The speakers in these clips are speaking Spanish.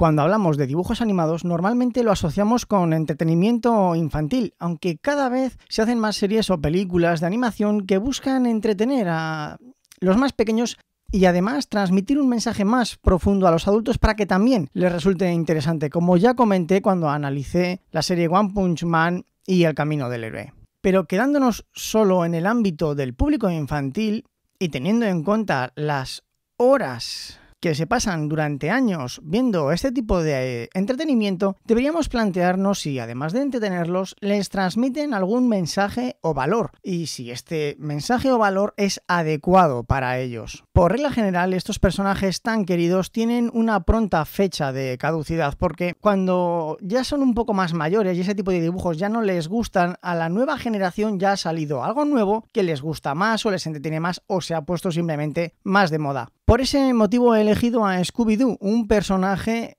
Cuando hablamos de dibujos animados, normalmente lo asociamos con entretenimiento infantil, aunque cada vez se hacen más series o películas de animación que buscan entretener a los más pequeños y además transmitir un mensaje más profundo a los adultos para que también les resulte interesante, como ya comenté cuando analicé la serie One Punch Man y El Camino del Héroe. Pero quedándonos solo en el ámbito del público infantil y teniendo en cuenta las horas que se pasan durante años viendo este tipo de eh, entretenimiento, deberíamos plantearnos si, además de entretenerlos, les transmiten algún mensaje o valor, y si este mensaje o valor es adecuado para ellos. Por regla general, estos personajes tan queridos tienen una pronta fecha de caducidad, porque cuando ya son un poco más mayores y ese tipo de dibujos ya no les gustan, a la nueva generación ya ha salido algo nuevo que les gusta más o les entretiene más o se ha puesto simplemente más de moda. Por ese motivo, el elegido a Scooby-Doo, un personaje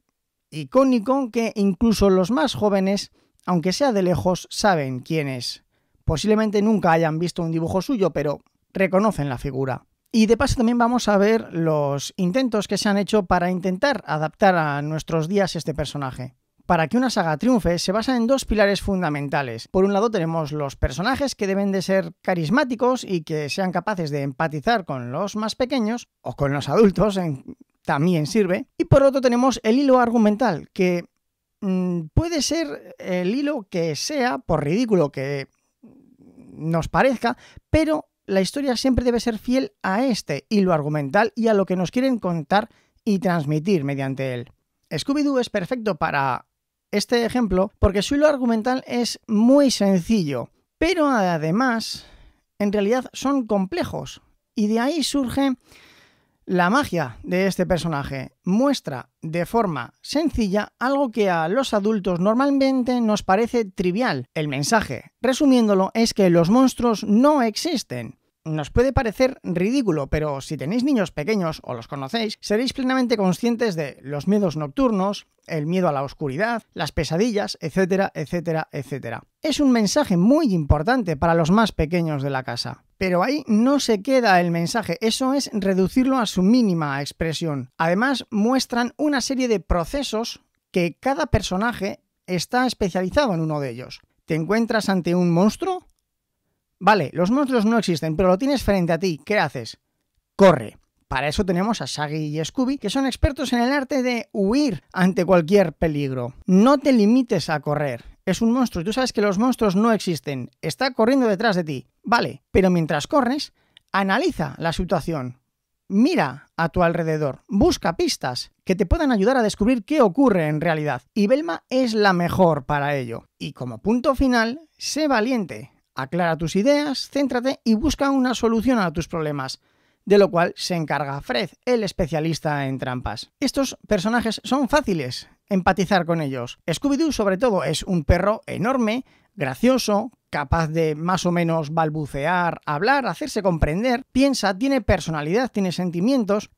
icónico que incluso los más jóvenes, aunque sea de lejos, saben quién es. Posiblemente nunca hayan visto un dibujo suyo, pero reconocen la figura. Y de paso también vamos a ver los intentos que se han hecho para intentar adaptar a nuestros días este personaje para que una saga triunfe se basa en dos pilares fundamentales. Por un lado tenemos los personajes que deben de ser carismáticos y que sean capaces de empatizar con los más pequeños o con los adultos, también sirve. Y por otro tenemos el hilo argumental, que mm, puede ser el hilo que sea, por ridículo que nos parezca, pero la historia siempre debe ser fiel a este hilo argumental y a lo que nos quieren contar y transmitir mediante él. Scooby-Doo es perfecto para este ejemplo porque su hilo argumental es muy sencillo, pero además en realidad son complejos y de ahí surge la magia de este personaje. Muestra de forma sencilla algo que a los adultos normalmente nos parece trivial. El mensaje, resumiéndolo, es que los monstruos no existen. Nos puede parecer ridículo, pero si tenéis niños pequeños o los conocéis, seréis plenamente conscientes de los miedos nocturnos, el miedo a la oscuridad, las pesadillas, etcétera, etcétera, etcétera. Es un mensaje muy importante para los más pequeños de la casa. Pero ahí no se queda el mensaje, eso es reducirlo a su mínima expresión. Además, muestran una serie de procesos que cada personaje está especializado en uno de ellos. ¿Te encuentras ante un monstruo? Vale, los monstruos no existen, pero lo tienes frente a ti. ¿Qué haces? Corre. Para eso tenemos a Shaggy y Scooby, que son expertos en el arte de huir ante cualquier peligro. No te limites a correr. Es un monstruo y tú sabes que los monstruos no existen. Está corriendo detrás de ti. Vale, pero mientras corres, analiza la situación. Mira a tu alrededor, busca pistas que te puedan ayudar a descubrir qué ocurre en realidad. Y Velma es la mejor para ello. Y como punto final, sé valiente. Aclara tus ideas, céntrate y busca una solución a tus problemas, de lo cual se encarga Fred, el especialista en trampas. Estos personajes son fáciles empatizar con ellos. Scooby-Doo sobre todo es un perro enorme, gracioso, capaz de más o menos balbucear, hablar, hacerse comprender, piensa, tiene personalidad, tiene sentimientos.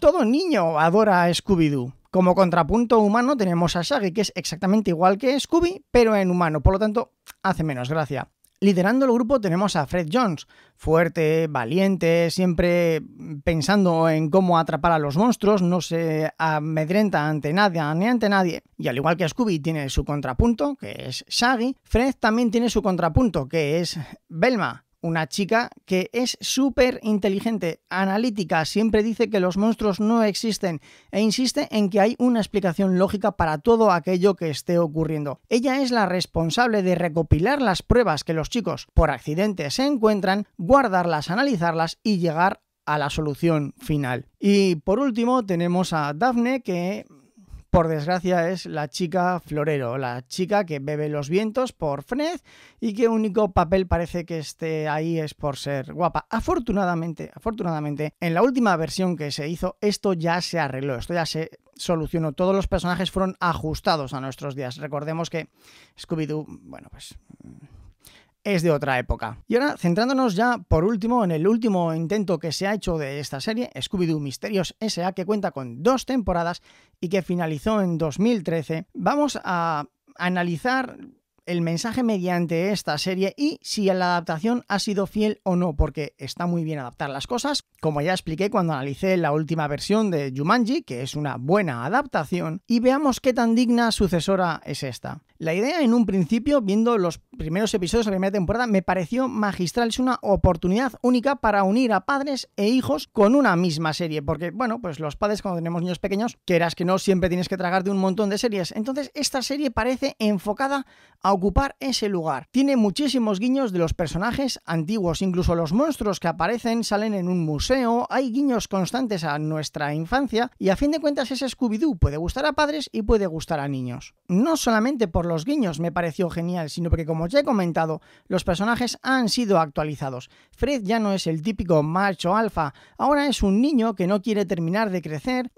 Todo niño adora a Scooby-Doo. Como contrapunto humano tenemos a Shaggy, que es exactamente igual que Scooby, pero en humano, por lo tanto, hace menos gracia. Liderando el grupo tenemos a Fred Jones, fuerte, valiente, siempre pensando en cómo atrapar a los monstruos, no se amedrenta ante nadie, ni ante nadie. Y al igual que Scooby tiene su contrapunto, que es Shaggy, Fred también tiene su contrapunto, que es Velma una chica que es súper inteligente, analítica, siempre dice que los monstruos no existen e insiste en que hay una explicación lógica para todo aquello que esté ocurriendo. Ella es la responsable de recopilar las pruebas que los chicos por accidente se encuentran, guardarlas, analizarlas y llegar a la solución final. Y por último tenemos a Daphne que por desgracia, es la chica florero, la chica que bebe los vientos por Fred y que único papel parece que esté ahí es por ser guapa. Afortunadamente, afortunadamente, en la última versión que se hizo, esto ya se arregló, esto ya se solucionó. Todos los personajes fueron ajustados a nuestros días. Recordemos que Scooby-Doo, bueno, pues es de otra época. Y ahora, centrándonos ya por último en el último intento que se ha hecho de esta serie, Scooby-Doo Misterios S.A., que cuenta con dos temporadas y que finalizó en 2013, vamos a analizar el mensaje mediante esta serie y si la adaptación ha sido fiel o no, porque está muy bien adaptar las cosas, como ya expliqué cuando analicé la última versión de Jumanji, que es una buena adaptación, y veamos qué tan digna sucesora es esta. La idea en un principio, viendo los primeros episodios de la primera temporada, me pareció magistral, es una oportunidad única para unir a padres e hijos con una misma serie, porque bueno, pues los padres cuando tenemos niños pequeños, quieras que no, siempre tienes que tragarte un montón de series, entonces esta serie parece enfocada a ocupar ese lugar. Tiene muchísimos guiños de los personajes antiguos, incluso los monstruos que aparecen salen en un museo, hay guiños constantes a nuestra infancia y a fin de cuentas ese Scooby-Doo puede gustar a padres y puede gustar a niños. No solamente por los guiños me pareció genial, sino porque como ya he comentado, los personajes han sido actualizados. Fred ya no es el típico macho alfa, ahora es un niño que no quiere terminar de crecer,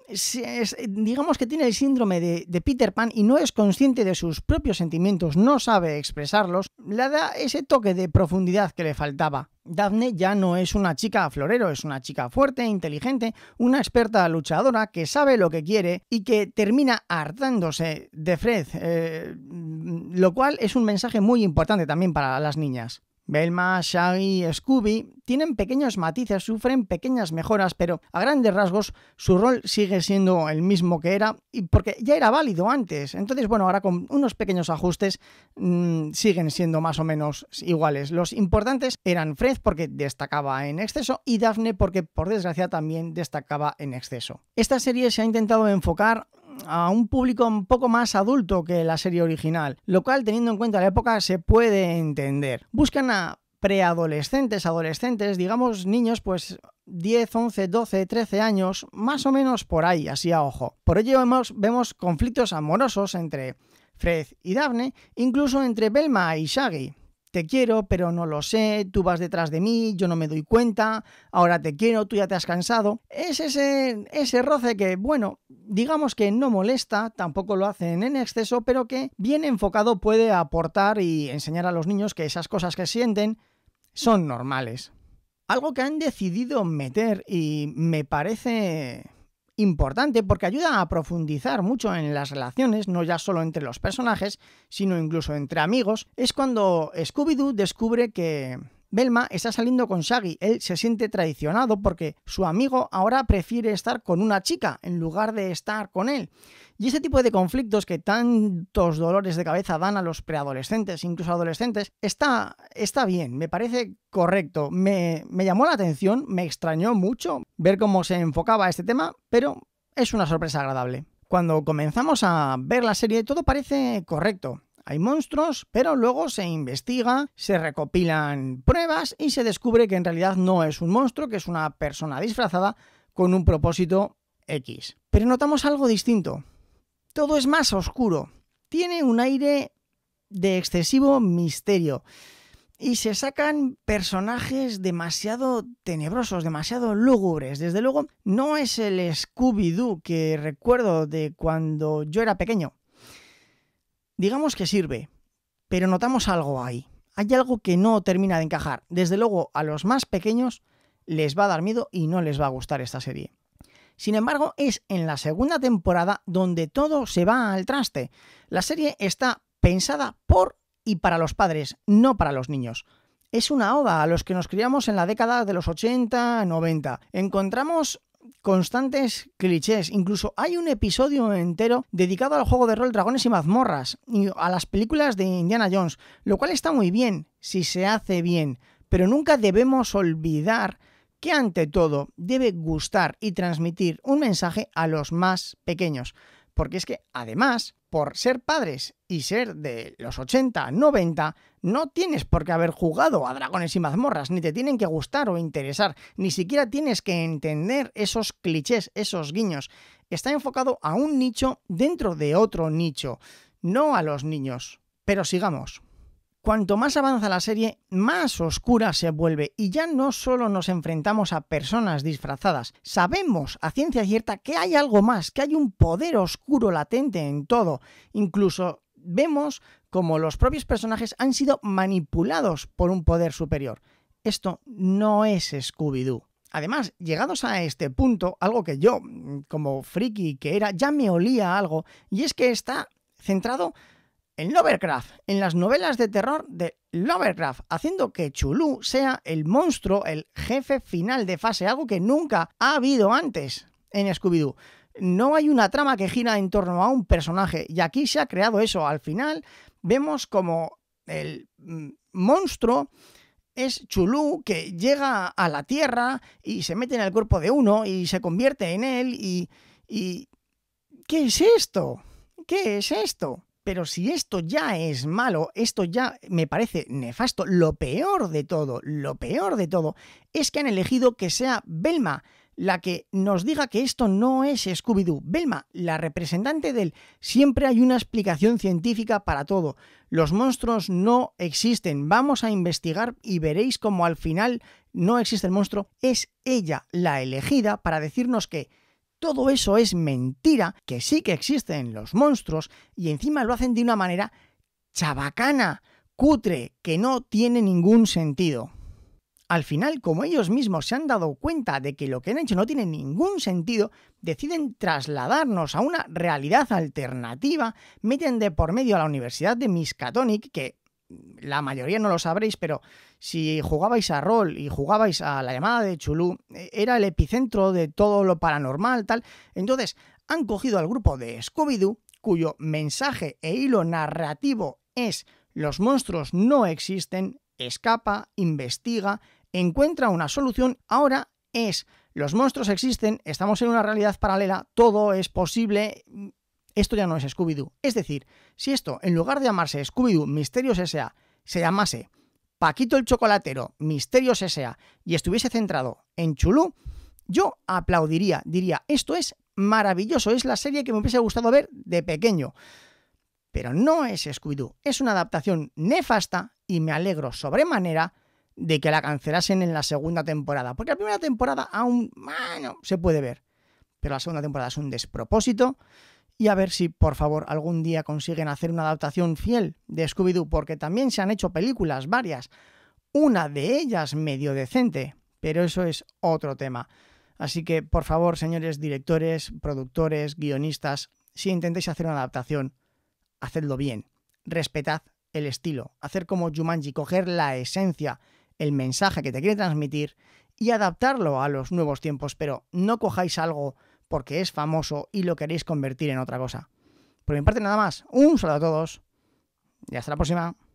digamos que tiene el síndrome de, de Peter Pan y no es consciente de sus propios sentimientos, no sabe sabe expresarlos, le da ese toque de profundidad que le faltaba. Daphne ya no es una chica florero, es una chica fuerte, inteligente, una experta luchadora que sabe lo que quiere y que termina hartándose de Fred, eh, lo cual es un mensaje muy importante también para las niñas. Velma, Shaggy, Scooby tienen pequeños matices, sufren pequeñas mejoras, pero a grandes rasgos su rol sigue siendo el mismo que era, y porque ya era válido antes. Entonces, bueno, ahora con unos pequeños ajustes mm, siguen siendo más o menos iguales. Los importantes eran Fred porque destacaba en exceso y Daphne porque por desgracia también destacaba en exceso. Esta serie se ha intentado enfocar a un público un poco más adulto que la serie original, lo cual teniendo en cuenta la época se puede entender. Buscan a preadolescentes, adolescentes, digamos niños pues 10, 11, 12, 13 años, más o menos por ahí, así a ojo. Por ello vemos, conflictos amorosos entre Fred y Daphne, incluso entre Belma y Shaggy te quiero, pero no lo sé, tú vas detrás de mí, yo no me doy cuenta, ahora te quiero, tú ya te has cansado. Es ese, ese roce que, bueno, digamos que no molesta, tampoco lo hacen en exceso, pero que bien enfocado puede aportar y enseñar a los niños que esas cosas que sienten son normales. Algo que han decidido meter y me parece importante porque ayuda a profundizar mucho en las relaciones, no ya solo entre los personajes, sino incluso entre amigos, es cuando Scooby-Doo descubre que Velma está saliendo con Shaggy. Él se siente traicionado porque su amigo ahora prefiere estar con una chica en lugar de estar con él. Y ese tipo de conflictos que tantos dolores de cabeza dan a los preadolescentes, incluso adolescentes, está, está bien, me parece correcto. Me, me llamó la atención, me extrañó mucho ver cómo se enfocaba este tema, pero es una sorpresa agradable. Cuando comenzamos a ver la serie todo parece correcto hay monstruos, pero luego se investiga, se recopilan pruebas y se descubre que en realidad no es un monstruo, que es una persona disfrazada con un propósito X. Pero notamos algo distinto. Todo es más oscuro. Tiene un aire de excesivo misterio. Y se sacan personajes demasiado tenebrosos, demasiado lúgubres. Desde luego, no es el Scooby-Doo que recuerdo de cuando yo era pequeño. Digamos que sirve, pero notamos algo ahí. Hay algo que no termina de encajar. Desde luego, a los más pequeños les va a dar miedo y no les va a gustar esta serie. Sin embargo, es en la segunda temporada donde todo se va al traste. La serie está pensada por y para los padres, no para los niños. Es una oda a los que nos criamos en la década de los 80-90. Encontramos constantes clichés. Incluso hay un episodio entero dedicado al juego de rol Dragones y mazmorras y a las películas de Indiana Jones, lo cual está muy bien si se hace bien, pero nunca debemos olvidar que ante todo debe gustar y transmitir un mensaje a los más pequeños porque es que además, por ser padres y ser de los 80, 90, no tienes por qué haber jugado a dragones y mazmorras, ni te tienen que gustar o interesar, ni siquiera tienes que entender esos clichés, esos guiños. Está enfocado a un nicho dentro de otro nicho, no a los niños. Pero sigamos. Cuanto más avanza la serie, más oscura se vuelve y ya no solo nos enfrentamos a personas disfrazadas, sabemos a ciencia cierta que hay algo más, que hay un poder oscuro latente en todo, incluso vemos como los propios personajes han sido manipulados por un poder superior. Esto no es Scooby-Doo. Además, llegados a este punto, algo que yo, como friki que era, ya me olía a algo, y es que está centrado en Lovecraft, en las novelas de terror de Lovecraft, haciendo que Chulú sea el monstruo, el jefe final de fase, algo que nunca ha habido antes en Scooby-Doo. No hay una trama que gira en torno a un personaje, y aquí se ha creado eso. Al final vemos como el mm, monstruo es Chulú que llega a la Tierra y se mete en el cuerpo de uno y se convierte en él y... y... ¿Qué es esto? ¿Qué es esto? Pero si esto ya es malo, esto ya me parece nefasto, lo peor de todo, lo peor de todo, es que han elegido que sea Belma la que nos diga que esto no es Scooby-Doo. Belma, la representante del siempre hay una explicación científica para todo. Los monstruos no existen. Vamos a investigar y veréis como al final no existe el monstruo. Es ella la elegida para decirnos que todo eso es mentira, que sí que existen los monstruos y encima lo hacen de una manera chabacana, cutre, que no tiene ningún sentido. Al final, como ellos mismos se han dado cuenta de que lo que han hecho no tiene ningún sentido, deciden trasladarnos a una realidad alternativa, meten de por medio a la Universidad de Miskatonic, que la mayoría no lo sabréis, pero si jugabais a rol y jugabais a la llamada de Chulú, eh, era el epicentro de todo lo paranormal, tal. Entonces, han cogido al grupo de Scooby-Doo, cuyo mensaje e hilo narrativo es los monstruos no existen, escapa, investiga, encuentra una solución, ahora es los monstruos existen, estamos en una realidad paralela, todo es posible, mm, esto ya no es Scooby-Doo. Es decir, si esto, en lugar de llamarse Scooby-Doo Misterios S.A., se llamase Paquito el Chocolatero, Misterios S.A. y estuviese centrado en Chulú, yo aplaudiría, diría, esto es maravilloso, es la serie que me hubiese gustado ver de pequeño. Pero no es Scooby-Doo, es una adaptación nefasta y me alegro sobremanera de que la cancelasen en la segunda temporada, porque la primera temporada aún bueno, se puede ver, pero la segunda temporada es un despropósito y a ver si por favor algún día consiguen hacer una adaptación fiel de Scooby-Doo, porque también se han hecho películas varias, una de ellas medio decente, pero eso es otro tema. Así que por favor, señores directores, productores, guionistas, si intentáis hacer una adaptación, hacedlo bien, respetad el estilo, hacer como Jumanji, coger la esencia, el mensaje que te quiere transmitir y adaptarlo a los nuevos tiempos, pero no cojáis algo porque es famoso y lo queréis convertir en otra cosa. Por mi parte nada más, un saludo a todos y hasta la próxima.